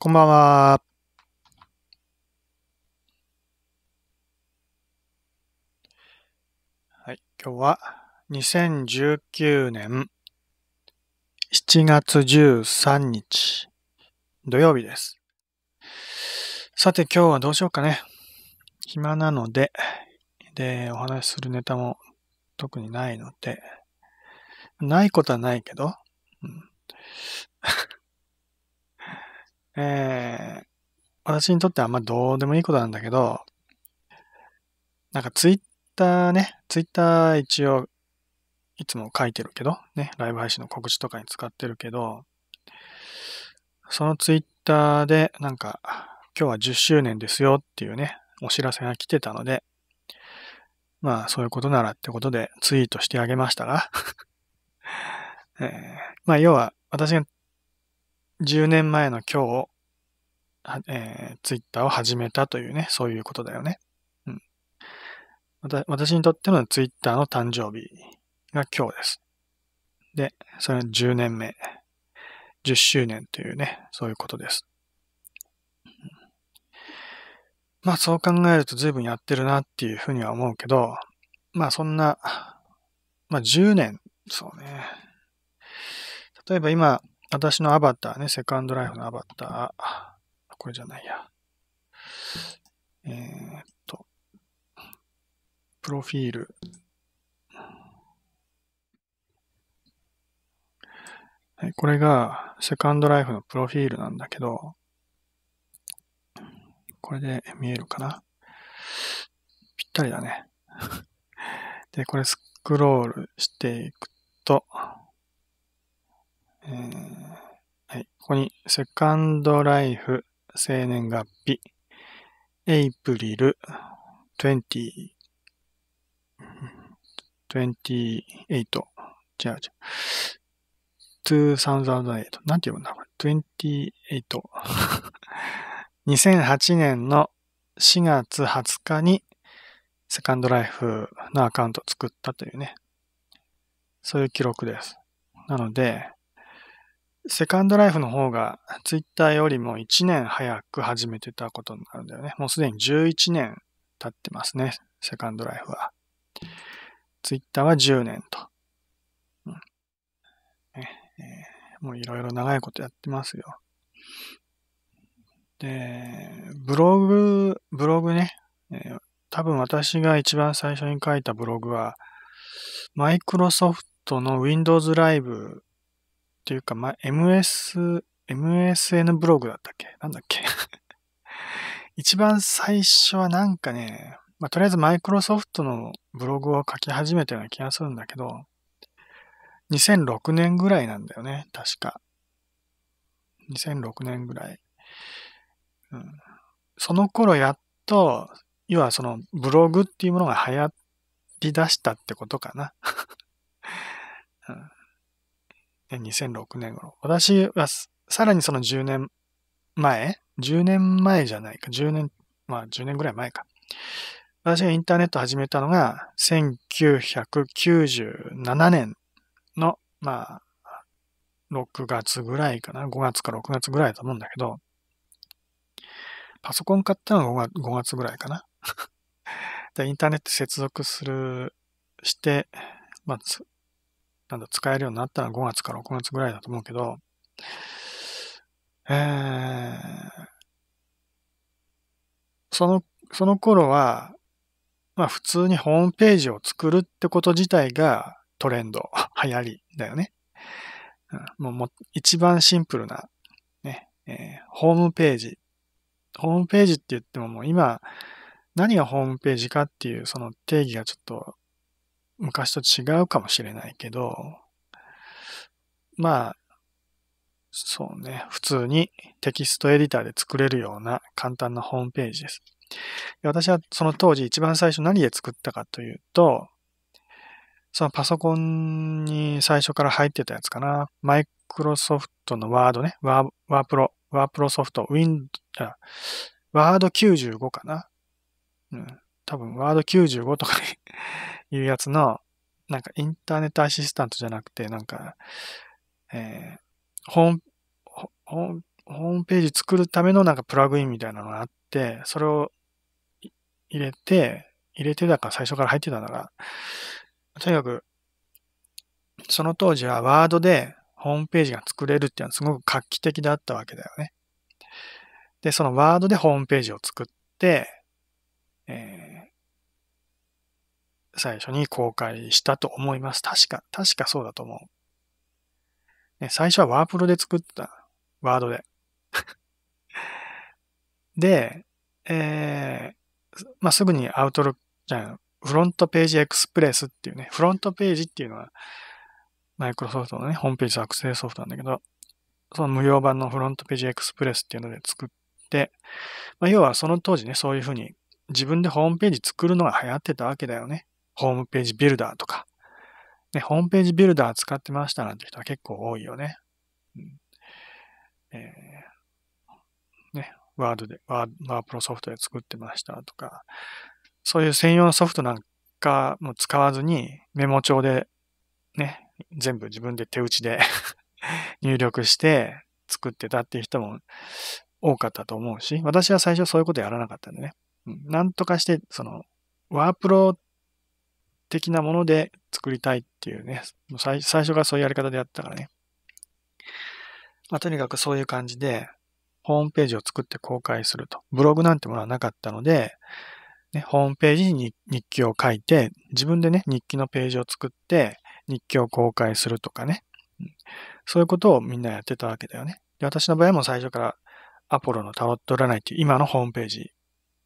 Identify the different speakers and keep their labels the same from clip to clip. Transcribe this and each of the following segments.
Speaker 1: こんばんは。はい、今日は2019年7月13日土曜日です。さて今日はどうしようかね。暇なので、で、お話しするネタも特にないので、ないことはないけど、うんえー、私にとってはあんまどうでもいいことなんだけど、なんかツイッターね、ツイッター一応、いつも書いてるけど、ね、ライブ配信の告知とかに使ってるけど、そのツイッターで、なんか、今日は10周年ですよっていうね、お知らせが来てたので、まあ、そういうことならってことでツイートしてあげましたが えー、まあ、要は、私が10年前の今日、えー、ツイッターを始めたというね、そういうことだよね。うん。私にとってのツイッターの誕生日が今日です。で、それの10年目、10周年というね、そういうことです。まあそう考えると随分やってるなっていうふうには思うけど、まあそんな、まあ10年、そうね。例えば今、私のアバターね、セカンドライフのアバター、これじゃないや。えー、っと、プロフィール。はい、これが、セカンドライフのプロフィールなんだけど、これで見えるかなぴったりだね。で、これスクロールしていくと、えー、はい、ここにセカンドライフ生年月日、エイプリル20、28違う違う。2008なんて読むんだこれ。28 2008 年の4月20日にセカンドライフのアカウントを作ったというね、そういう記録です。なので、セカンドライフの方が、ツイッターよりも1年早く始めてたことになるんだよね。もうすでに11年経ってますね、セカンドライフは。ツイッターは10年と。うん、えー、もういろいろ長いことやってますよ。で、ブログ、ブログね、えー、多分私が一番最初に書いたブログは、マイクロソフトの Windows Live っていうか、まあ、MS、MSN ブログだったっけなんだっけ 一番最初はなんかね、まあ、とりあえずマイクロソフトのブログを書き始めたような気がするんだけど、2006年ぐらいなんだよね、確か。2006年ぐらい。うん、その頃やっと、要はそのブログっていうものが流行り出したってことかな。うん、2006年頃。私はさらにその10年前 ?10 年前じゃないか。10年、まあ10年ぐらい前か。私がインターネット始めたのが1997年の、まあ、6月ぐらいかな。5月か6月ぐらいだと思うんだけど、パソコン買ったのが 5, 5月ぐらいかな。で、インターネット接続する、して、まあ、なんだ、使えるようになったら5月から6月ぐらいだと思うけど、えー、その、その頃は、まあ普通にホームページを作るってこと自体がトレンド、流行りだよね。もうも一番シンプルな、ね、えー、ホームページ。ホームページって言ってももう今、何がホームページかっていうその定義がちょっと昔と違うかもしれないけど、まあ、そうね、普通にテキストエディターで作れるような簡単なホームページです。私はその当時一番最初何で作ったかというと、そのパソコンに最初から入ってたやつかな。マイクロソフトのワードね。ワーワープロ、ワープロソフト、ウィン、あワード95かな。うん。多分ワード95とかにいうやつの、なんかインターネットアシスタントじゃなくて、なんか、えー、ホーム、ホーム、ホームページ作るためのなんかプラグインみたいなのがあって、それを入れて、入れてたか最初から入ってたんだから、とにかく、その当時はワードでホームページが作れるっていうのはすごく画期的だったわけだよね。で、そのワードでホームページを作って、えー最初に公開したと思います。確か、確かそうだと思う。ね、最初はワープロで作った。ワードで。で、えー、まあ、すぐにアウトロックじゃん、フロントページエクスプレスっていうね、フロントページっていうのは、マイクロソフトのね、ホームページ作成ソフトなんだけど、その無料版のフロントページエクスプレスっていうので作って、まあ、要はその当時ね、そういうふうに自分でホームページ作るのが流行ってたわけだよね。ホームページビルダーとか、ね、ホームページビルダー使ってましたなんて人は結構多いよね。うんえー、ね、ワードで、ワープロソフトで作ってましたとか、そういう専用のソフトなんかも使わずにメモ帳でね、全部自分で手打ちで 入力して作ってたっていう人も多かったと思うし、私は最初そういうことやらなかったんでね。うん、なんとかして、その、ワープロ的なもので作りたいっていうね、最最初がそういうやり方でやったからね。まあ、とにかくそういう感じで、ホームページを作って公開すると。ブログなんてものはなかったので、ね、ホームページに日記を書いて、自分でね、日記のページを作って、日記を公開するとかね。そういうことをみんなやってたわけだよね。で私の場合も最初からアポロのタロット占いっていう今のホームページ、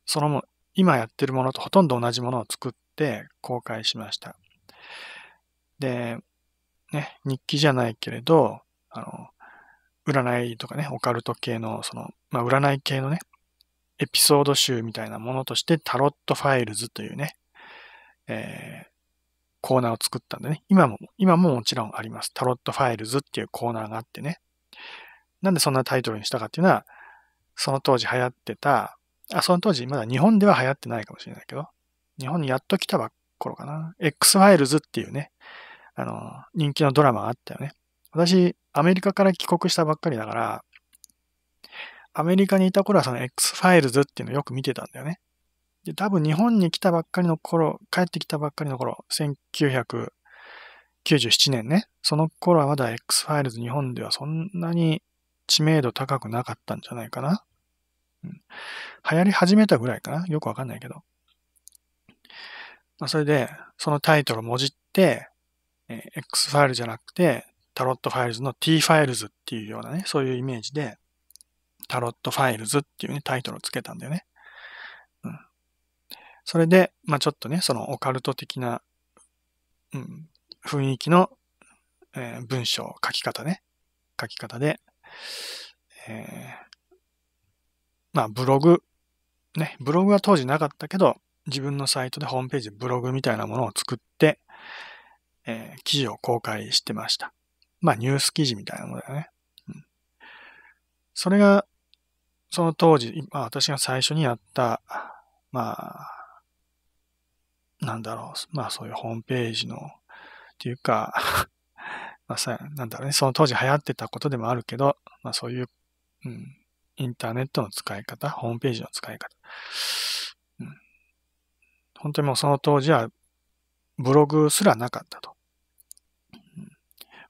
Speaker 1: そのも、今やってるものとほとんど同じものを作っって公開しました。で、ね、日記じゃないけれど、あの、占いとかね、オカルト系の、その、まあ、占い系のね、エピソード集みたいなものとして、タロットファイルズというね、えー、コーナーを作ったんでね、今も、今ももちろんあります。タロットファイルズっていうコーナーがあってね。なんでそんなタイトルにしたかっていうのは、その当時流行ってた、あ、その当時まだ日本では流行ってないかもしれないけど、日本にやっと来たばっ頃かな。X ファイルズっていうね、あの、人気のドラマがあったよね。私、アメリカから帰国したばっかりだから、アメリカにいた頃はその X ファイルズっていうのをよく見てたんだよね。で、多分日本に来たばっかりの頃、帰ってきたばっかりの頃、1997年ね。その頃はまだ X ファイルズ日本ではそんなに知名度高くなかったんじゃないかな。うん、流行り始めたぐらいかな。よくわかんないけど。まあ、それで、そのタイトルをもじって、えー、X ファイルじゃなくて、タロットファイルズの T ファイルズっていうようなね、そういうイメージで、タロットファイルズっていうね、タイトルをつけたんだよね。うん。それで、まあちょっとね、そのオカルト的な、うん、雰囲気の、えー、文章、書き方ね。書き方で、えー、まあブログ、ね、ブログは当時なかったけど、自分のサイトでホームページ、ブログみたいなものを作って、えー、記事を公開してました。まあ、ニュース記事みたいなものだよね。うん、それが、その当時、まあ、私が最初にやった、まあ、なんだろう、まあ、そういうホームページの、っていうか まあさ、なんだろうね、その当時流行ってたことでもあるけど、まあ、そういう、うん、インターネットの使い方、ホームページの使い方。本当にもうその当時はブログすらなかったと。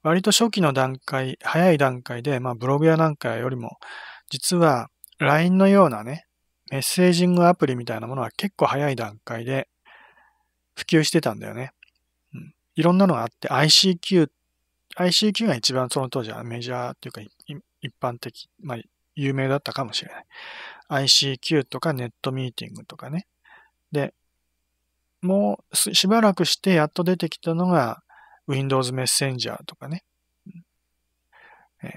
Speaker 1: 割と初期の段階、早い段階で、まあブログやなんかよりも、実は LINE のようなね、メッセージングアプリみたいなものは結構早い段階で普及してたんだよね。うん、いろんなのがあって ICQ、ICQ が一番その当時はメジャーっていうか一般的、まあ有名だったかもしれない。ICQ とかネットミーティングとかね。で、もうしばらくしてやっと出てきたのが Windows Messenger とかね。え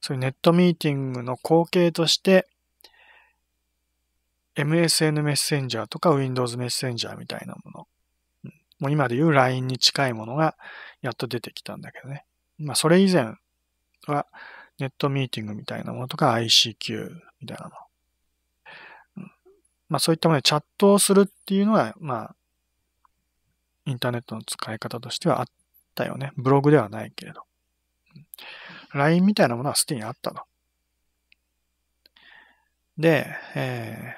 Speaker 1: そういうネットミーティングの後継として MSN メッセンジャーとか Windows メッセンジャーみたいなもの。もう今で言う LINE に近いものがやっと出てきたんだけどね。まあそれ以前はネットミーティングみたいなものとか ICQ みたいなもの。まあそういったものでチャットをするっていうのは、まあ、インターネットの使い方としてはあったよね。ブログではないけれど。LINE みたいなものはすでにあったと。で、え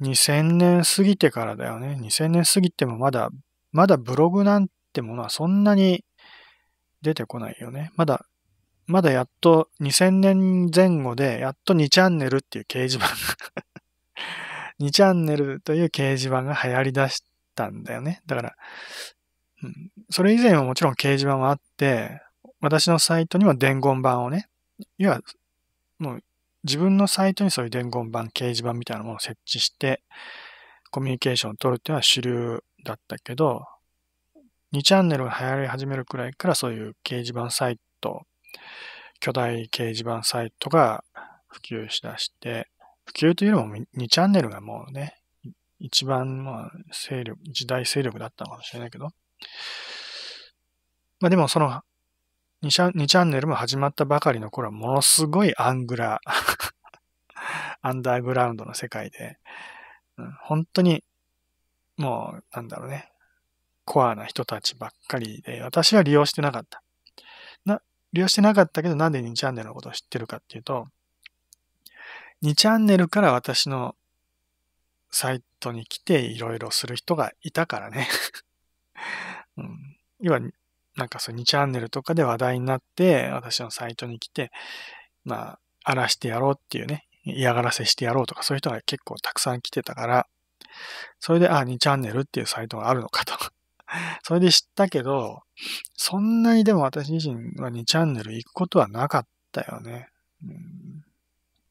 Speaker 1: ー、2000年過ぎてからだよね。2000年過ぎてもまだ、まだブログなんてものはそんなに出てこないよね。まだ、まだやっと2000年前後でやっと2チャンネルっていう掲示板が2チャンネルという掲示板が流行り出したんだよね。だから、うん、それ以前はもちろん掲示板はあって、私のサイトにも伝言板をね、いや、もう自分のサイトにそういう伝言板、掲示板みたいなものを設置して、コミュニケーションを取るっていうのは主流だったけど、2チャンネルが流行り始めるくらいからそういう掲示板サイト、巨大掲示板サイトが普及しだして、普及というよりも2チャンネルがもうね、一番、まあ、勢力、時代勢力だったのかもしれないけど。まあでもその2チャ ,2 チャンネルも始まったばかりの頃はものすごいアングラー アンダーグラウンドの世界で、うん、本当にもうなんだろうね、コアな人たちばっかりで、私は利用してなかった。な、利用してなかったけどなんで2チャンネルのことを知ってるかっていうと、2チャンネルから私のサイトに来ていろいろする人がいたからね うん、要は、なんかそう2チャンネルとかで話題になって、私のサイトに来て、まあ、荒らしてやろうっていうね、嫌がらせしてやろうとか、そういう人が結構たくさん来てたから、それで、あ、2チャンネルっていうサイトがあるのかと それで知ったけど、そんなにでも私自身は2チャンネル行くことはなかったよね。うん、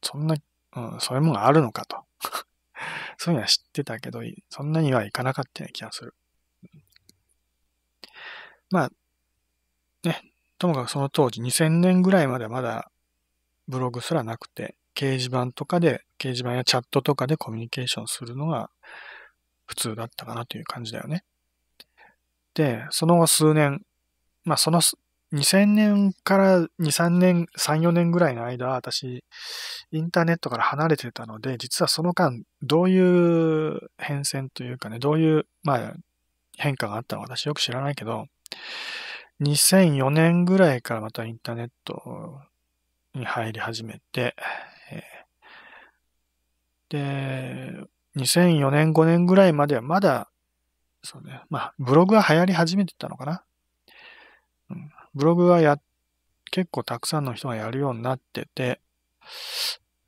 Speaker 1: そんなうん、そういうものがあるのかと。そういうのは知ってたけど、そんなにはいかなかったような気がする。まあ、ね、ともかくその当時、2000年ぐらいまではまだブログすらなくて、掲示板とかで、掲示板やチャットとかでコミュニケーションするのが普通だったかなという感じだよね。で、その後数年、まあその2000年から2、3年、3、4年ぐらいの間、私、インターネットから離れてたので、実はその間、どういう変遷というかね、どういう、まあ、変化があったのか私よく知らないけど、2004年ぐらいからまたインターネットに入り始めて、で、2004年、5年ぐらいまではまだ、そうね、まあ、ブログは流行り始めてたのかな。ブログはや、結構たくさんの人がやるようになってて、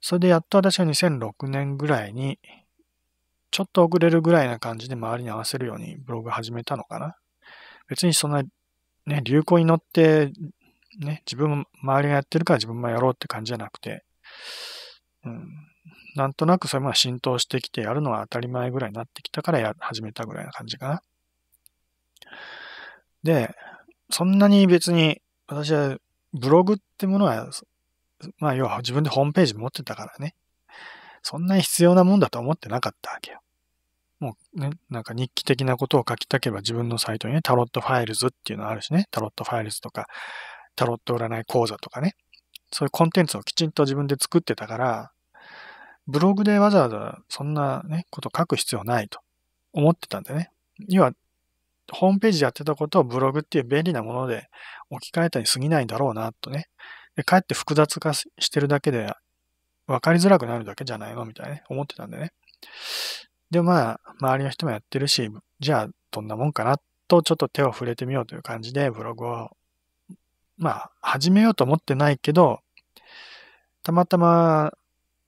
Speaker 1: それでやっと私は2006年ぐらいに、ちょっと遅れるぐらいな感じで周りに合わせるようにブログ始めたのかな。別にそんな、ね、流行に乗って、ね、自分も周りがやってるから自分もやろうって感じじゃなくて、うん、なんとなくそれも浸透してきてやるのは当たり前ぐらいになってきたからや始めたぐらいな感じかな。で、そんなに別に、私はブログってものは、まあ要は自分でホームページ持ってたからね。そんなに必要なもんだと思ってなかったわけよ。もうね、なんか日記的なことを書きたければ自分のサイトにね、タロットファイルズっていうのあるしね、タロットファイルズとか、タロット占い講座とかね、そういうコンテンツをきちんと自分で作ってたから、ブログでわざわざそんなね、こと書く必要ないと思ってたんでね。要はホームページやってたことをブログっていう便利なもので置き換えたに過ぎないんだろうなとね。で、かえって複雑化してるだけで分かりづらくなるだけじゃないのみたいなね、思ってたんでね。で、まあ、周りの人もやってるし、じゃあどんなもんかなとちょっと手を触れてみようという感じでブログを、まあ、始めようと思ってないけど、たまたま、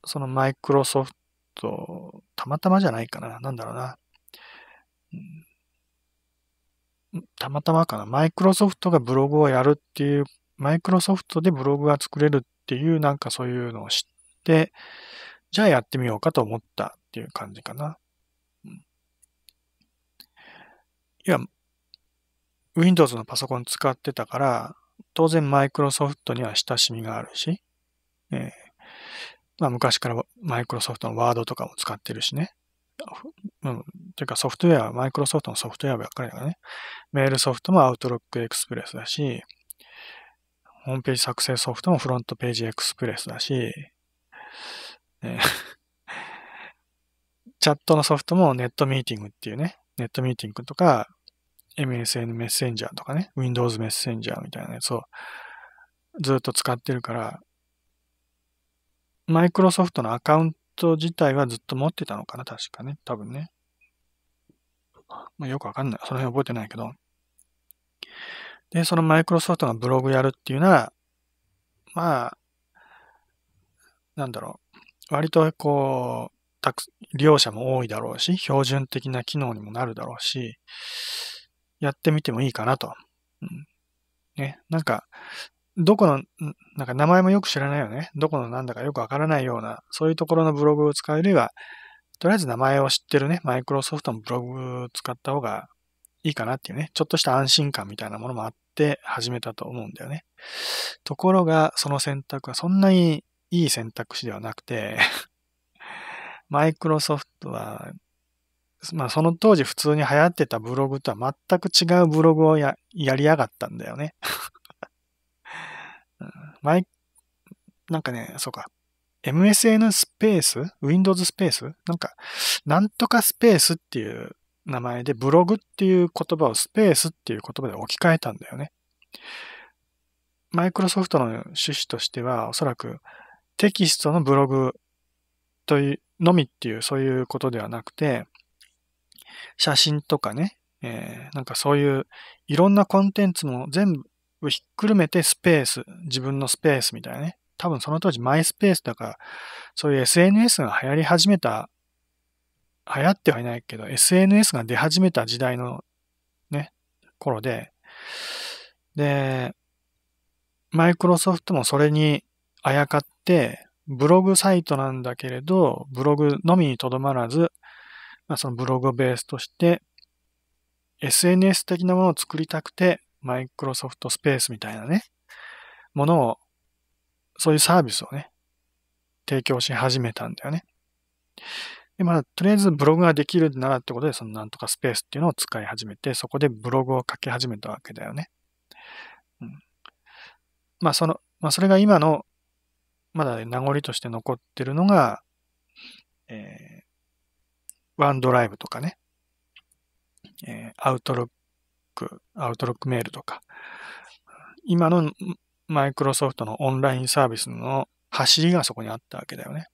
Speaker 1: そのマイクロソフト、たまたまじゃないかな。なんだろうな。たまたまかな、マイクロソフトがブログをやるっていう、マイクロソフトでブログが作れるっていう、なんかそういうのを知って、じゃあやってみようかと思ったっていう感じかな。うん、いや、Windows のパソコン使ってたから、当然マイクロソフトには親しみがあるし、えーまあ、昔からマイクロソフトのワードとかも使ってるしね。うん、というかソフトウェア、マイクロソフトのソフトウェアばっかりだからね。メールソフトもアウトロックエクスプレスだし、ホームページ作成ソフトもフロントページエクスプレスだし、ね、チャットのソフトもネットミーティングっていうね、ネットミーティングとか、MSN メッセンジャーとかね、Windows メッセンジャーみたいなやつをずっと使ってるから、マイクロソフトのアカウントト自体はずっと持ってたのかな、確かね。多分ね。まあ、よくわかんない。その辺覚えてないけど。で、そのマイクロソフトがブログやるっていうのは、まあ、なんだろう。割とこう、たく利用者も多いだろうし、標準的な機能にもなるだろうし、やってみてもいいかなと。うん、ね、なんか、どこの、なんか名前もよく知らないよね。どこのなんだかよくわからないような、そういうところのブログを使うよりは、とりあえず名前を知ってるね、マイクロソフトのブログを使った方がいいかなっていうね、ちょっとした安心感みたいなものもあって始めたと思うんだよね。ところが、その選択はそんなにいい選択肢ではなくて マイクロソフトは、まあその当時普通に流行ってたブログとは全く違うブログをややりやがったんだよね前、なんかね、そうか。MSN スペース ?Windows スペースなんか、なんとかスペースっていう名前でブログっていう言葉をスペースっていう言葉で置き換えたんだよね。マイクロソフトの趣旨としては、おそらくテキストのブログという、のみっていう、そういうことではなくて、写真とかね、えー、なんかそういういろんなコンテンツも全部をひっくるめてスペース、自分のスペースみたいなね。多分その当時マイスペースだから、そういう SNS が流行り始めた、流行ってはいないけど、SNS が出始めた時代のね、頃で、で、マイクロソフトもそれにあやかって、ブログサイトなんだけれど、ブログのみにとどまらず、まあ、そのブログをベースとして、SNS 的なものを作りたくて、マイクロソフトスペースみたいなね、ものを、そういうサービスをね、提供し始めたんだよね。で、まあ、とりあえずブログができるならってことで、そのなんとかスペースっていうのを使い始めて、そこでブログを書き始めたわけだよね。うん、まあ、その、まあ、それが今の、まだ、名残として残ってるのが、えー、ワンドライブとかね、えー、アウトロッ Outlook、メールとか、今のマイクロソフトのオンラインサービスの走りがそこにあったわけだよね。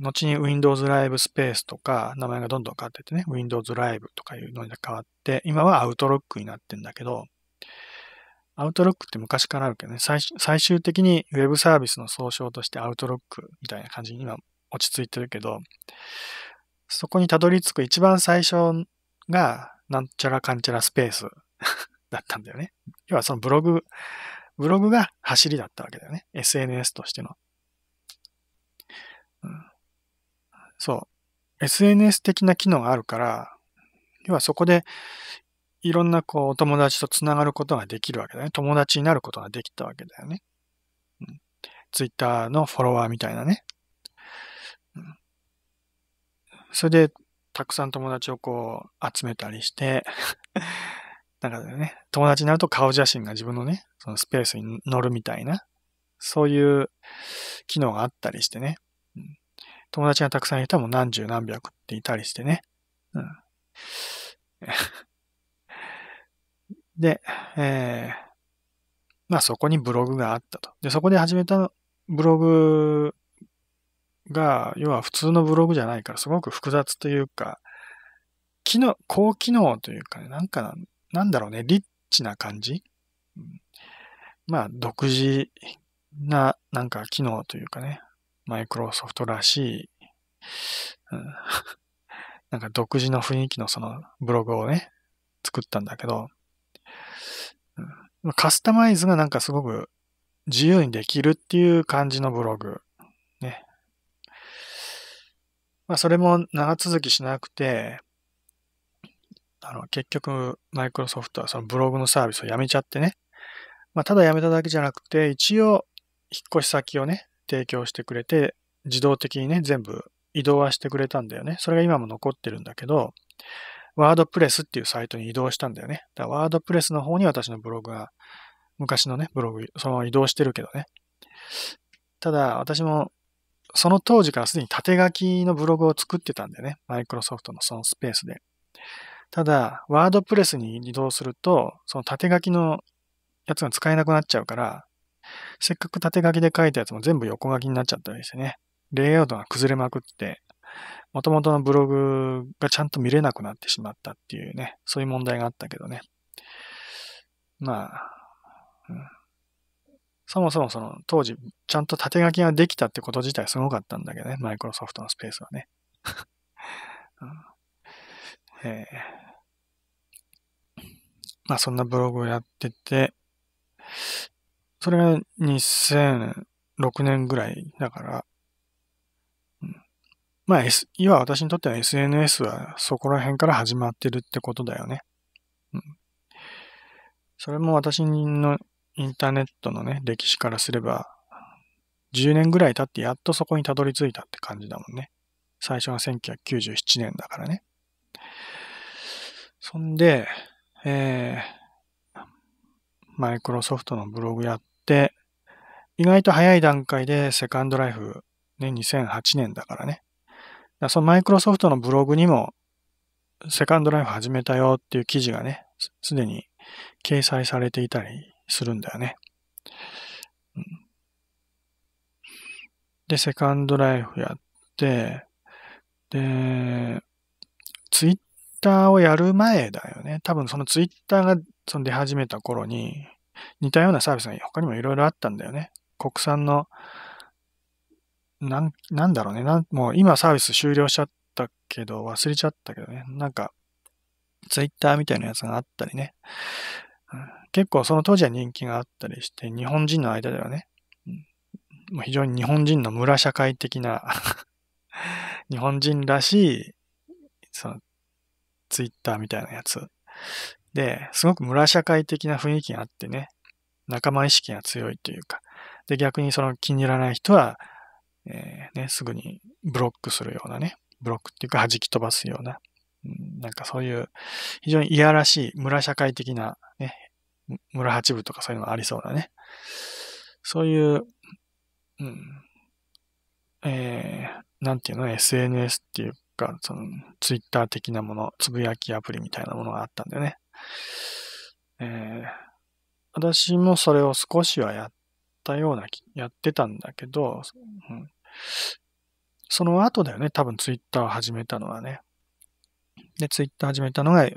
Speaker 1: 後に Windows Live Space とか、名前がどんどん変わっててね、Windows Live とかいうのに変わって、今は Outlook になってんだけど、Outlook って昔からあるけどね、最最終的に Web サービスの総称として Outlook みたいな感じに今落ち着いてるけど、そこにたどり着く一番最初がなんちゃらかんちゃらスペース だったんだよね。要はそのブログ、ブログが走りだったわけだよね。SNS としての。うん、そう。SNS 的な機能があるから、要はそこでいろんなこうお友達とつながることができるわけだね。友達になることができたわけだよね。うん、Twitter のフォロワーみたいなね。うん、それで、たくさん友達をこう、集めたりして なんかね、友達になると顔写真が自分のね、そのスペースに乗るみたいな、そういう機能があったりしてね。うん、友達がたくさんいたらもう何十何百っていたりしてね。うん、で、えー、まあそこにブログがあったと。で、そこで始めたブログが、要は普通のブログじゃないから、すごく複雑というか、機能、高機能というか、ね、なんか、なんだろうね、リッチな感じ、うん、まあ、独自な、なんか機能というかね、マイクロソフトらしい、うん、なんか独自の雰囲気のそのブログをね、作ったんだけど、うん、カスタマイズがなんかすごく自由にできるっていう感じのブログまあ、それも長続きしなくて、あの、結局、マイクロソフトはそのブログのサービスをやめちゃってね。まあ、ただやめただけじゃなくて、一応、引っ越し先をね、提供してくれて、自動的にね、全部移動はしてくれたんだよね。それが今も残ってるんだけど、ワードプレスっていうサイトに移動したんだよね。だからワードプレスの方に私のブログが、昔のね、ブログ、その移動してるけどね。ただ、私もその当時からすでに縦書きのブログを作ってたんでね、マイクロソフトのそのスペースで。ただ、ワードプレスに移動すると、その縦書きのやつが使えなくなっちゃうから、せっかく縦書きで書いたやつも全部横書きになっちゃったりしてね、レイアウトが崩れまくって、元々のブログがちゃんと見れなくなってしまったっていうね、そういう問題があったけどね。まあ、うん、そもそもその当時、ちゃんと縦書きができたってこと自体すごかったんだけどね、マイクロソフトのスペースはね。うん、えー、まあそんなブログをやってて、それが2006年ぐらいだから、うん、まあ、S、今私にとっては SNS はそこら辺から始まってるってことだよね。うん、それも私のインターネットのね、歴史からすれば、10年ぐらい経ってやっとそこにたどり着いたって感じだもんね。最初は1997年だからね。そんで、えー、マイクロソフトのブログやって、意外と早い段階でセカンドライフ、ね、2008年だからね。だそのマイクロソフトのブログにも、セカンドライフ始めたよっていう記事がね、すでに掲載されていたりするんだよね。で、セカンドライフやって、で、ツイッターをやる前だよね。多分そのツイッターがその出始めた頃に、似たようなサービスが他にもいろいろあったんだよね。国産の、なん、なんだろうね。なん、もう今サービス終了しちゃったけど、忘れちゃったけどね。なんか、ツイッターみたいなやつがあったりね。うん結構その当時は人気があったりして、日本人の間ではね、もう非常に日本人の村社会的な 日本人らしい、その、ツイッターみたいなやつ。で、すごく村社会的な雰囲気があってね、仲間意識が強いというか、で、逆にその気に入らない人は、えー、ね、すぐにブロックするようなね、ブロックっていうか弾き飛ばすような、うん、なんかそういう非常にいやらしい村社会的なね、村八部とかそういうのがありそうだね。そういう、うん、えー、なんていうの、SNS っていうか、その、ツイッター的なもの、つぶやきアプリみたいなものがあったんでね。えー、私もそれを少しはやったような、やってたんだけど、うん、その後だよね、多分ツイッターを始めたのはね。で、ツイッター始めたのが、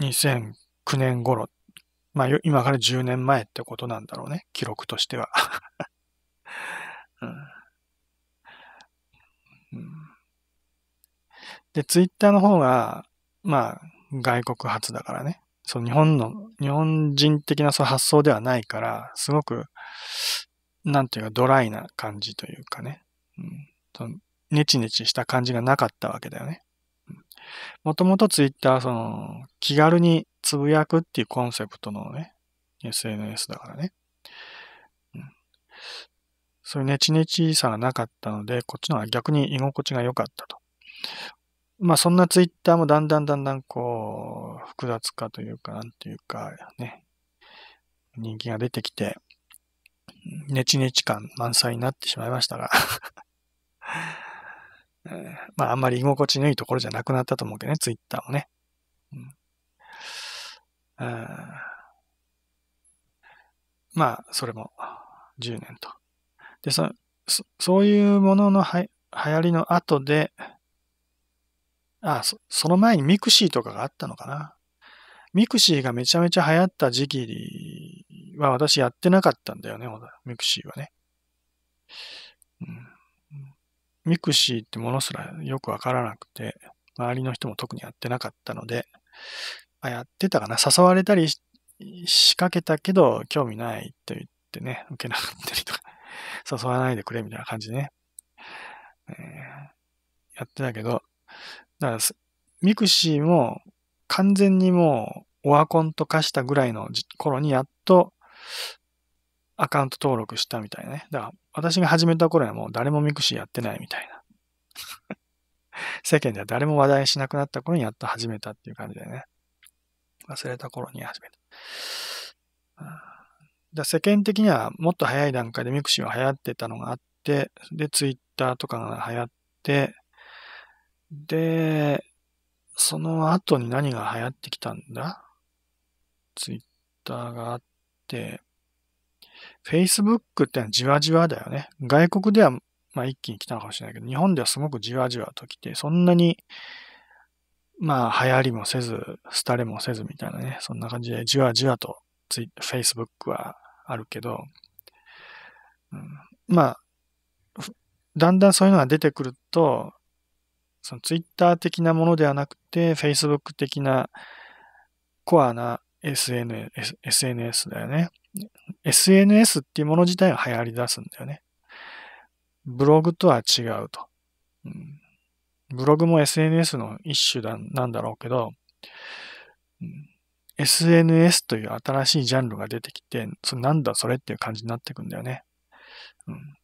Speaker 1: 2009 9年頃、まあ今から10年前ってことなんだろうね、記録としては。うん、で、ツイッターの方が、まあ外国発だからね、その日本の、日本人的なその発想ではないから、すごく、なんていうかドライな感じというかね、うん、そのネチネチした感じがなかったわけだよね。もともとツイッター、その、気軽につぶやくっていうコンセプトのね、SNS だからね。うん、そういうネチネチさがなかったので、こっちの方が逆に居心地が良かったと。まあそんなツイッターもだんだんだんだんこう、複雑化というか、なんていうかね、人気が出てきて、ネチネチ感満載になってしまいましたがまあ、あんまり居心地のいいところじゃなくなったと思うけどね、ツイッターもね。うん、あまあ、それも10年と。で、そそういうもののは流行りの後で、あそ、その前にミクシーとかがあったのかな。ミクシーがめちゃめちゃ流行った時期は私やってなかったんだよね、ミクシーはね。ミクシーってものすらよくわからなくて、周りの人も特にやってなかったので、あやってたかな誘われたり仕掛けたけど、興味ないって言ってね、受けなかったりとか、誘わないでくれみたいな感じでね、えー、やってたけど、だから、ミクシーも完全にもうオワコンと化したぐらいの頃にやっと、アカウント登録したみたいなね。だから、私が始めた頃はもう誰もミクシーやってないみたいな。世間では誰も話題しなくなった頃にやっと始めたっていう感じでね。忘れた頃に始めた。だ世間的にはもっと早い段階でミクシーは流行ってたのがあって、で、ツイッターとかが流行って、で、その後に何が流行ってきたんだツイッターがあって、Facebook ってのはじわじわだよね。外国では、まあ、一気に来たのかもしれないけど、日本ではすごくじわじわと来て、そんなに、まあ、流行りもせず、廃れもせずみたいなね、そんな感じで、じわじわとェイ Facebook はあるけど、うん、まあ、だんだんそういうのが出てくると、その Twitter 的なものではなくて、Facebook 的なコアな SNS, SNS だよね。SNS っていうもの自体が流行り出すんだよね。ブログとは違うと。うん、ブログも SNS の一種だなんだろうけど、うん、SNS という新しいジャンルが出てきて、そなんだそれっていう感じになってくんだよね。うん、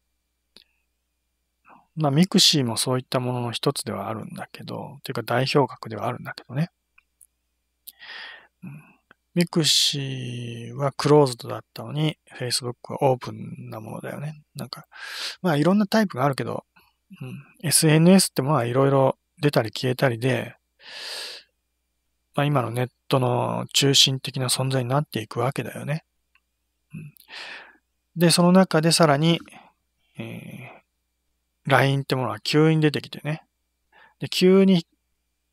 Speaker 1: まあ、ミクシーもそういったものの一つではあるんだけど、というか代表格ではあるんだけどね。うんミクシーはクローズドだったのに、Facebook はオープンなものだよね。なんか、まあいろんなタイプがあるけど、うん、SNS ってまあいろいろ出たり消えたりで、まあ今のネットの中心的な存在になっていくわけだよね。うん、で、その中でさらに、えー、LINE ってものは急に出てきてね。で、急に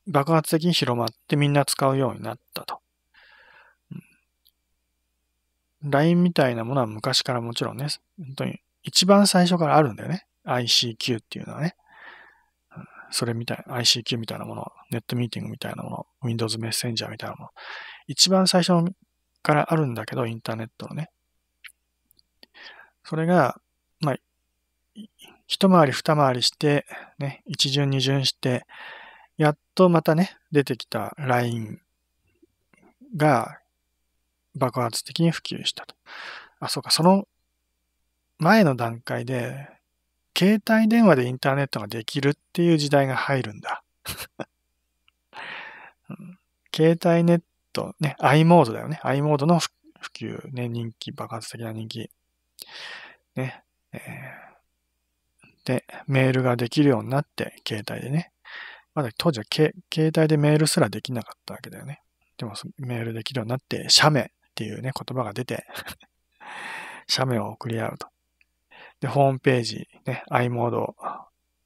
Speaker 1: 爆発的に広まってみんな使うようになったと。LINE みたいなものは昔からもちろんね、本当に一番最初からあるんだよね。ICQ っていうのはね。それみたい、ICQ みたいなもの、ネットミーティングみたいなもの、Windows メッセンジャーみたいなもの。一番最初からあるんだけど、インターネットのね。それが、まあ、一回り二回りして、ね、一巡二巡して、やっとまたね、出てきた LINE が爆発的に普及したと。あ、そうか、その前の段階で、携帯電話でインターネットができるっていう時代が入るんだ。携帯ネット、ね、i モードだよね。i モードの普及、ね、人気、爆発的な人気。ね、えー、で、メールができるようになって、携帯でね。まだ当時はけ携帯でメールすらできなかったわけだよね。でもメールできるようになって、写メっていうね、言葉が出て 写メを送り合うと。で、ホームページ、ね、i モード、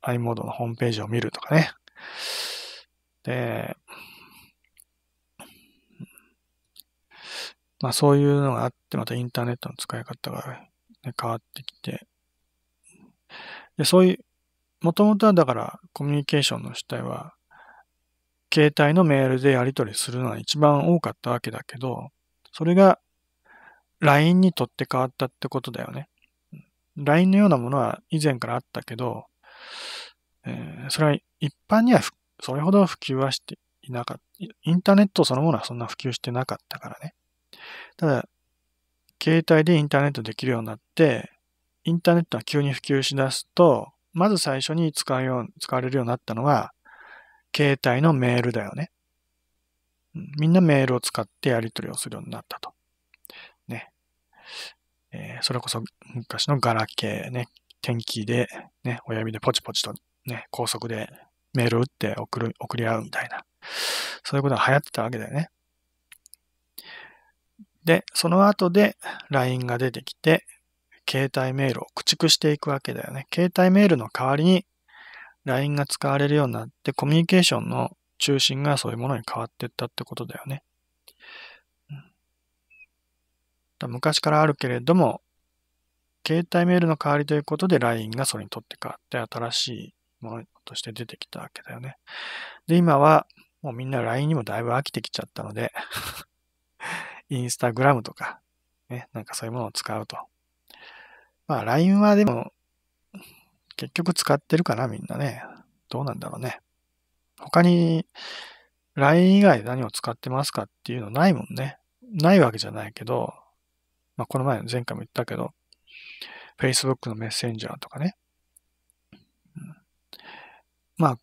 Speaker 1: i モードのホームページを見るとかね。で、まあそういうのがあって、またインターネットの使い方が、ね、変わってきて、でそういう、もともとはだからコミュニケーションの主体は、携帯のメールでやり取りするのは一番多かったわけだけど、それが LINE にとって変わったってことだよね。LINE のようなものは以前からあったけど、えー、それは一般にはそれほど普及はしていなかった。インターネットそのものはそんな普及してなかったからね。ただ、携帯でインターネットできるようになって、インターネットが急に普及しだすと、まず最初に使うよう、使われるようになったのは、携帯のメールだよね。みんなメールを使ってやり取りをするようになったと。ね。えー、それこそ昔のガラケーね、天気で、ね、親指でポチポチとね、高速でメール打って送る、送り合うみたいな。そういうことが流行ってたわけだよね。で、その後で LINE が出てきて、携帯メールを駆逐していくわけだよね。携帯メールの代わりに LINE が使われるようになって、コミュニケーションの中心がそういうものに変わっていったってことだよね。うん、昔からあるけれども、携帯メールの代わりということで LINE がそれにとって変わって新しいものとして出てきたわけだよね。で、今はもうみんな LINE にもだいぶ飽きてきちゃったので インスタグラムとか、ね、なんかそういうものを使うと。まあ LINE はでも結局使ってるかな、みんなね。どうなんだろうね。他に LINE 以外で何を使ってますかっていうのないもんね。ないわけじゃないけど、まあ、この前、前回も言ったけど、Facebook のメッセンジャーとかね。まあ、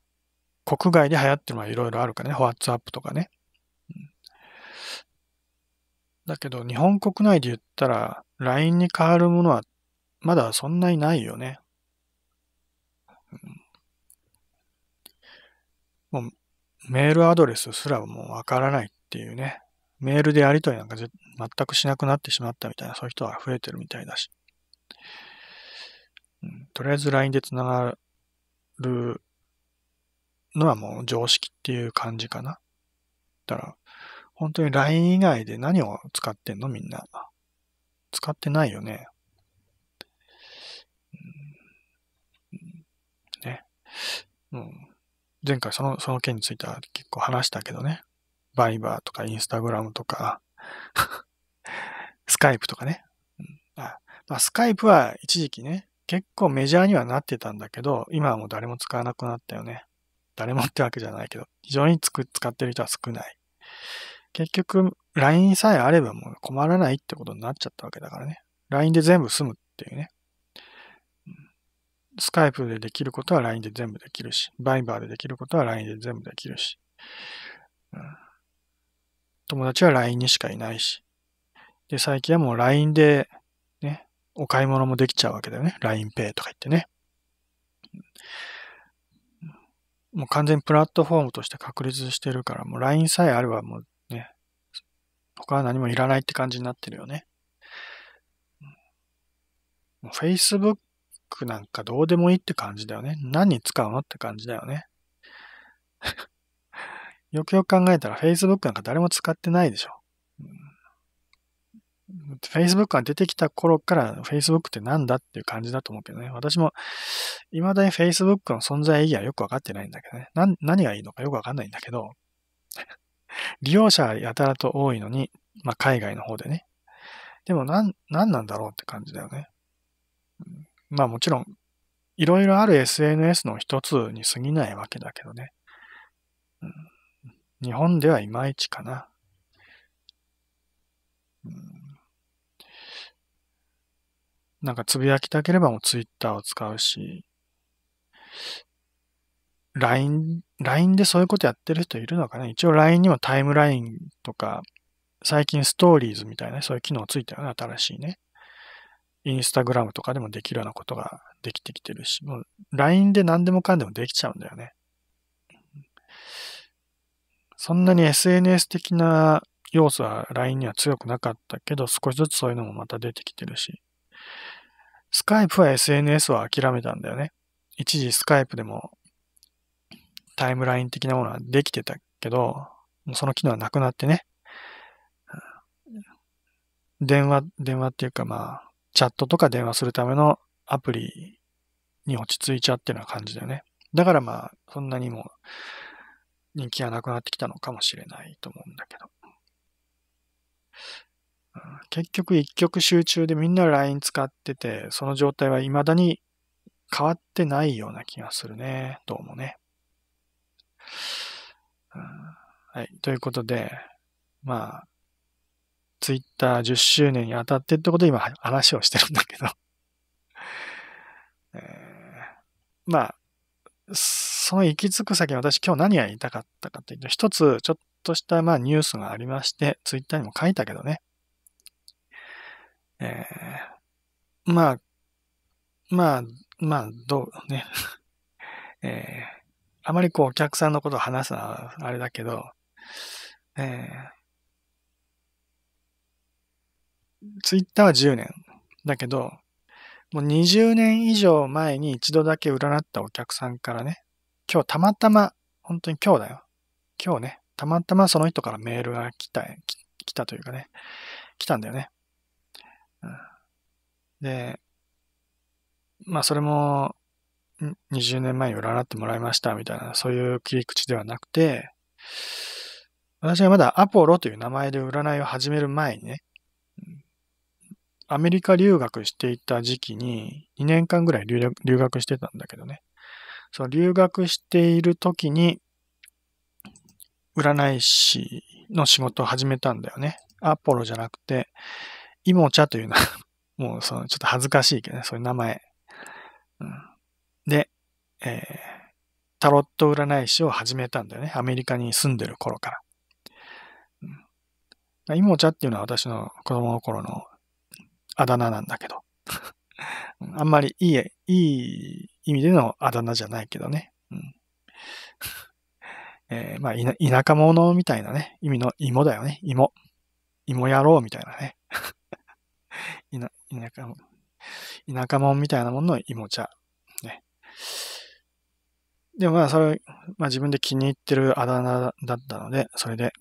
Speaker 1: 国外で流行ってるのはいろいろあるかね。WhatsApp とかね、だけど、日本国内で言ったら、LINE に変わるものは、まだそんなにないよね。うんもうメールアドレスすらもうわからないっていうね、メールでやりとりなんか全くしなくなってしまったみたいな、そういう人は増えてるみたいだし。うん、とりあえず LINE で繋がるのはもう常識っていう感じかな。だから、本当に LINE 以外で何を使ってんのみんな。使ってないよね。うん、ね。うん前回その、その件については結構話したけどね。バイバーとかインスタグラムとか スカイプとかね。あまあ、スカイプは一時期ね、結構メジャーにはなってたんだけど、今はもう誰も使わなくなったよね。誰もってわけじゃないけど、非常につく使ってる人は少ない。結局、LINE さえあればもう困らないってことになっちゃったわけだからね。LINE で全部済むっていうね。スカイプでできることは LINE で全部できるし、バイバーでできることは LINE で全部できるし、うん、友達は LINE にしかいないし、で、最近はもう LINE で、ね、お買い物もできちゃうわけだよね。LINEPay とか言ってね。もう完全にプラットフォームとして確立してるから、もう LINE さえあればもうね、他は何もいらないって感じになってるよね。Facebook クなんかどうでもいいって感じだよね。何に使うのって感じだよね。よくよく考えたら Facebook なんか誰も使ってないでしょ。Facebook が出てきた頃から Facebook って何だっていう感じだと思うけどね。私も未だに Facebook の存在意義はよくわかってないんだけどね。な、何がいいのかよくわかんないんだけど、利用者やたらと多いのに、まあ海外の方でね。でもなん、なんなんだろうって感じだよね。うんまあもちろん、いろいろある SNS の一つに過ぎないわけだけどね。うん、日本ではいまいちかな。うんなんかつぶやきたければもうツイッターを使うし、LINE、LINE でそういうことやってる人いるのかな一応 LINE にもタイムラインとか、最近ストーリーズみたいな、そういう機能ついたよね、新しいね。インスタグラムとかでもできるようなことができてきてるし、もう LINE で何でもかんでもできちゃうんだよね。そんなに SNS 的な要素は LINE には強くなかったけど、少しずつそういうのもまた出てきてるし、スカイプは SNS は諦めたんだよね。一時スカイプでもタイムライン的なものはできてたけど、もうその機能はなくなってね。電話、電話っていうかまあ、チャットとか電話するためのアプリに落ち着いちゃってような感じだよね。だからまあ、そんなにも人気がなくなってきたのかもしれないと思うんだけど。うん、結局一極集中でみんな LINE 使ってて、その状態は未だに変わってないような気がするね。どうもね。うん、はい。ということで、まあ、ツイッター10周年にあたってってことで今話をしてるんだけど えー、まあ、その行き着く先に私今日何が言いたかったかというと、一つちょっとしたまあニュースがありまして、ツイッターにも書いたけどね。えー、まあ、まあ、まあ、どうね。えー、あまりこうお客さんのことを話すのはあれだけど、えー、ツイッターは10年だけど、もう20年以上前に一度だけ占ったお客さんからね、今日たまたま、本当に今日だよ。今日ね、たまたまその人からメールが来た、来たというかね、来たんだよね。で、まあそれも20年前に占ってもらいましたみたいな、そういう切り口ではなくて、私はまだアポロという名前で占いを始める前にね、アメリカ留学していた時期に、2年間ぐらい留学してたんだけどね。その留学している時に、占い師の仕事を始めたんだよね。アポロじゃなくて、イモチャというのは もうそのちょっと恥ずかしいけどね、そういう名前。うん、で、えー、タロット占い師を始めたんだよね。アメリカに住んでる頃から。イモチャっていうのは私の子供の頃のあだ名なんだけど。あんまりいい、いい意味でのあだ名じゃないけどね。うん。えー、まあ、田舎者みたいなね、意味の芋だよね。芋。芋野郎みたいなね。田舎、田舎者みたいなものの芋茶。ね。でもまあ、それ、まあ自分で気に入ってるあだ名だったので、それで、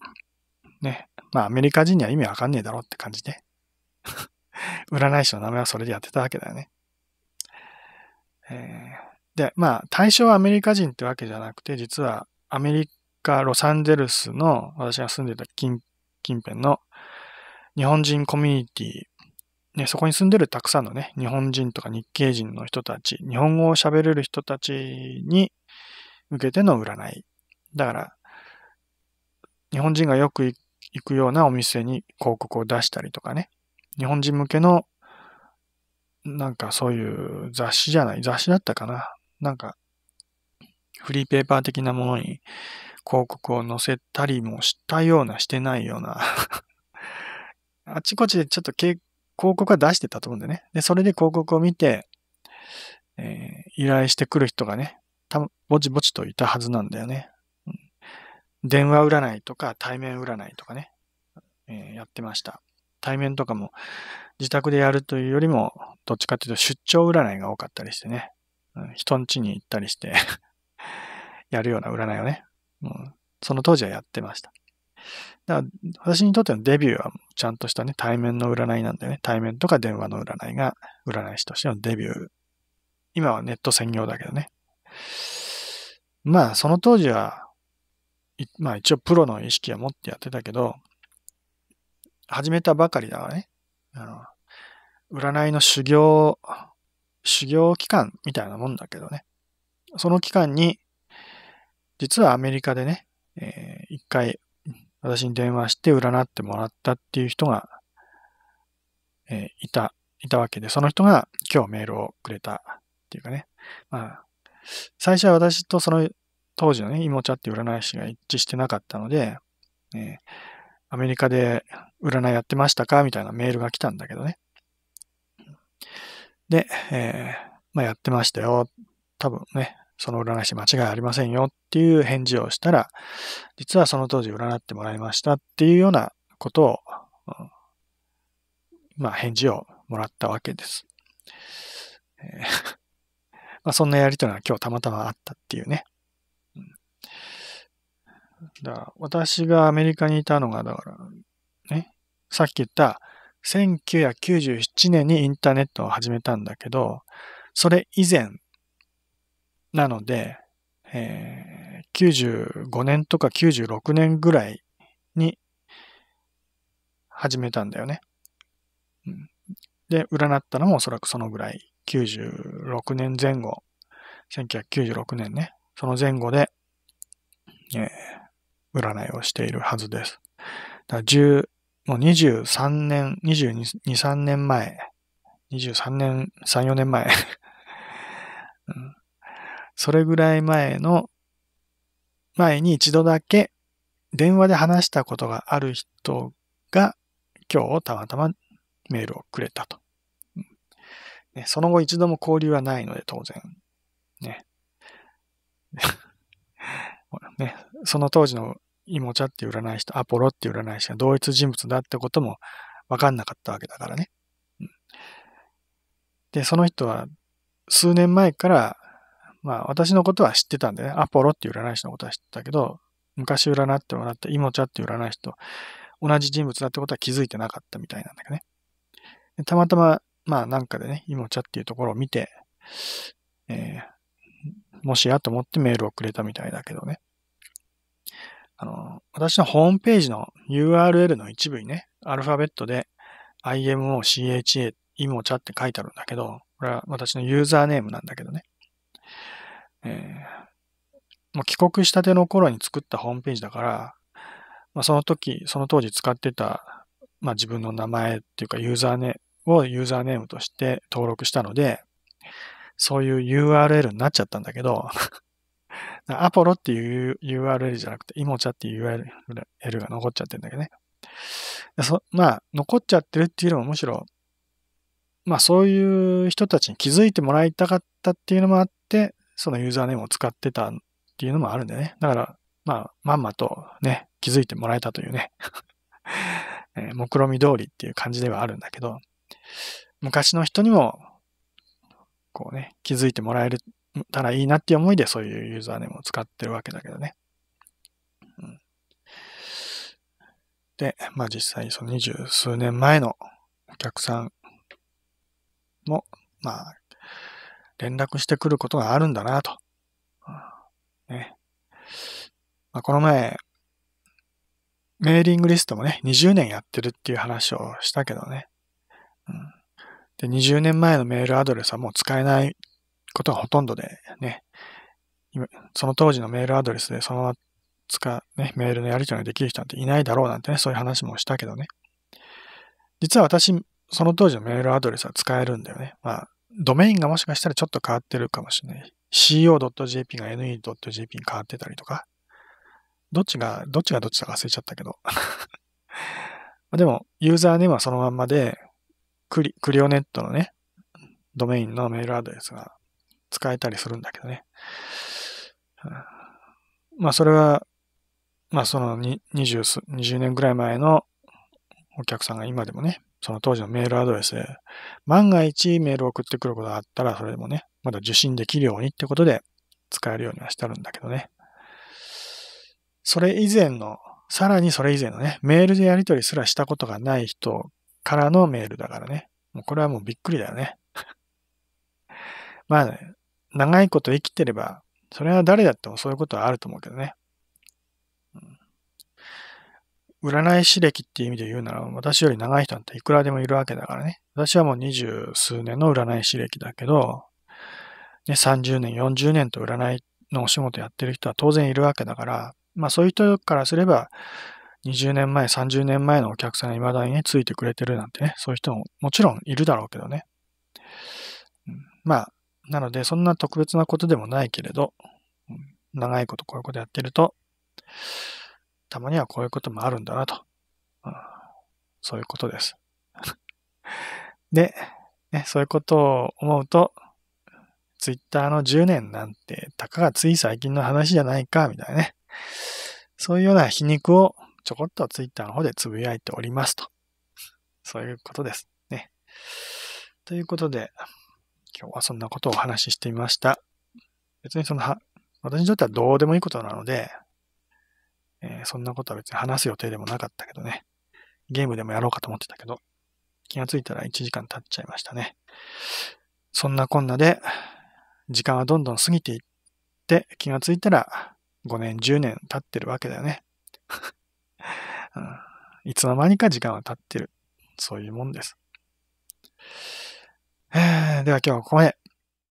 Speaker 1: ね。まあ、アメリカ人には意味わかんねえだろうって感じで。占い師の名前はそれでやってたわけだよね。えー、で、まあ、対象はアメリカ人ってわけじゃなくて、実はアメリカ、ロサンゼルスの、私が住んでた近近辺の日本人コミュニティ、ね、そこに住んでるたくさんのね、日本人とか日系人の人たち、日本語を喋れる人たちに向けての占い。だから、日本人がよく行くようなお店に広告を出したりとかね。日本人向けの、なんかそういう雑誌じゃない、雑誌だったかな。なんか、フリーペーパー的なものに広告を載せたりもしたような、してないような あちこちでちょっと広告は出してたと思うんでね。で、それで広告を見て、えー、依頼してくる人がね、たぼちぼちといたはずなんだよね。電話占いとか対面占いとかね、えー、やってました。対面とかも自宅でやるというよりも、どっちかっていうと出張占いが多かったりしてね。うん、人ん家に行ったりして やるような占いをね、うん、その当時はやってました。だから私にとってのデビューはちゃんとしたね、対面の占いなんだよね、対面とか電話の占いが占い師としてのデビュー。今はネット専業だけどね。まあ、その当時は、まあ一応プロの意識は持ってやってたけど、始めたばかりだわね。あの、占いの修行、修行期間みたいなもんだけどね。その期間に、実はアメリカでね、えー、一回私に電話して占ってもらったっていう人が、えー、いた、いたわけで、その人が今日メールをくれたっていうかね。まあ、最初は私とその当時のね、イモチャって占い師が一致してなかったので、えー、アメリカで占いやってましたかみたいなメールが来たんだけどね。で、えー、まあ、やってましたよ。多分ね、その占い師間違いありませんよっていう返事をしたら、実はその当時占ってもらいましたっていうようなことを、うん、まあ、返事をもらったわけです。えー まあ、そんなやりとりが今日たまたまあったっていうね。だ私がアメリカにいたのが、だからさっき言った1997年にインターネットを始めたんだけど、それ以前なので、えー、95年とか96年ぐらいに始めたんだよね。で、占ったのもおそらくそのぐらい、96年前後、1996年ね、その前後で、えー、占いをしているはずです。だからもう23年、22、3年前、23年、3、4年前 うん、それぐらい前の、前に一度だけ電話で話したことがある人が今日たまたまメールをくれたと。ね、その後一度も交流はないので当然。ね。ね、その当時のイモチャっていう占い師とアポロっていう占い師が同一人物だってことも分かんなかったわけだからね。うん、で、その人は数年前から、まあ私のことは知ってたんでね、アポロっていう占い師のことは知ってたけど、昔占ってもらったイモチャっていう占い師と同じ人物だってことは気づいてなかったみたいなんだけどね。たまたま、まあなんかでね、イモチャっていうところを見て、えー、もしやと思ってメールをくれたみたいだけどね。あの、私のホームページの URL の一部にね、アルファベットで IMOCHA、イモチャって書いてあるんだけど、これは私のユーザーネームなんだけどね。えー、もう帰国したての頃に作ったホームページだから、まあ、その時、その当時使ってた、まあ、自分の名前っていうかユーザーネをユーザーネームとして登録したので、そういう URL になっちゃったんだけどアポロっていう URL じゃなくて、イモチャっていう URL が残っちゃってるんだけどね。そまあ、残っちゃってるっていうのもむしろ、まあそういう人たちに気づいてもらいたかったっていうのもあって、そのユーザーネームを使ってたっていうのもあるんでね。だから、まあ、まんまとね、気づいてもらえたというね。えー、目論見通りっていう感じではあるんだけど、昔の人にも、こうね、気づいてもらえるたらいいなっていう思いでそういうユーザーネームを使ってるわけだけどね。うん、で、まあ実際その二十数年前のお客さんも、まあ、連絡してくることがあるんだなと。ね。まあ、この前、メーリングリストもね、20年やってるっていう話をしたけどね。うん、で20年前のメールアドレスはもう使えないことはほとんどでね、今その当時のメールアドレスでそのまま使う、ね、メールのやり取りができる人なんていないだろうなんてね、そういう話もしたけどね。実は私、その当時のメールアドレスは使えるんだよね。まあ、ドメインがもしかしたらちょっと変わってるかもしれない。co.jp が ne.jp に変わってたりとか。どっちが、どっちがどっちだか忘れちゃったけど。でも、ユーザーネームはそのまんまで、クリ、クリオネットのね、ドメインのメールアドレスが使えたりするんだけどね。まあそれは、まあその 20, 20年ぐらい前のお客さんが今でもね、その当時のメールアドレスで、万が一メール送ってくることがあったら、それでもね、まだ受信できるようにってことで使えるようにはしてあるんだけどね。それ以前の、さらにそれ以前のね、メールでやり取りすらしたことがない人からのメールだからね。もうこれはもうびっくりだよね。まあ、ね、長いこと生きてれば、それは誰だってもそういうことはあると思うけどね。うん、占い師歴っていう意味で言うなら、私より長い人なんていくらでもいるわけだからね。私はもう二十数年の占い師歴だけど、ね、30年、40年と占いのお仕事やってる人は当然いるわけだから、まあそういう人からすれば、20年前、30年前のお客さんが未だにね、ついてくれてるなんてね、そういう人ももちろんいるだろうけどね。まあ、なので、そんな特別なことでもないけれど、長いことこういうことやってると、たまにはこういうこともあるんだなと。うん、そういうことです。で、ね、そういうことを思うと、ツイッターの10年なんて、たかがつい最近の話じゃないか、みたいなね。そういうような皮肉をちょこっとツイッターの方でつぶやいておりますと。そういうことです。ね。ということで、今日はそんなことをお話ししてみました。別にそのは、私にとってはどうでもいいことなので、えー、そんなことは別に話す予定でもなかったけどね。ゲームでもやろうかと思ってたけど、気がついたら1時間経っちゃいましたね。そんなこんなで、時間はどんどん過ぎていって、気がついたら5年、10年経ってるわけだよね。うん、いつの間にか時間は経ってる。そういうもんです。では今日はここまで。